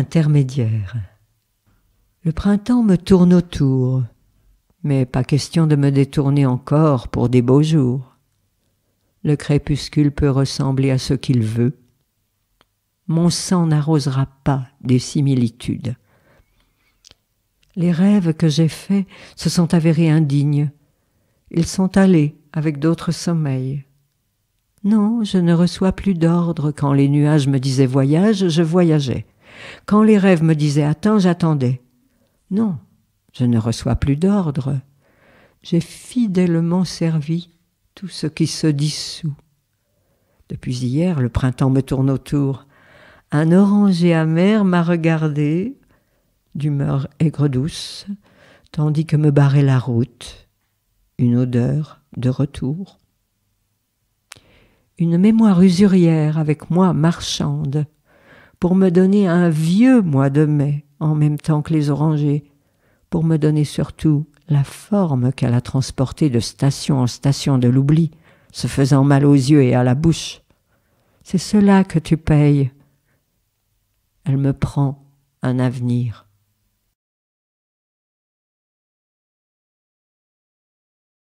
intermédiaire. Le printemps me tourne autour, mais pas question de me détourner encore pour des beaux jours. Le crépuscule peut ressembler à ce qu'il veut. Mon sang n'arrosera pas des similitudes. Les rêves que j'ai faits se sont avérés indignes. Ils sont allés avec d'autres sommeils. Non, je ne reçois plus d'ordre. Quand les nuages me disaient voyage, je voyageais. Quand les rêves me disaient Attends, j'attendais. Non, je ne reçois plus d'ordre. J'ai fidèlement servi tout ce qui se dissout. Depuis hier, le printemps me tourne autour. Un oranger amer m'a regardé, d'humeur aigre-douce, tandis que me barrait la route, une odeur de retour. Une mémoire usurière avec moi marchande pour me donner un vieux mois de mai en même temps que les orangers, pour me donner surtout la forme qu'elle a transportée de station en station de l'oubli, se faisant mal aux yeux et à la bouche. C'est cela que tu payes. Elle me prend un avenir.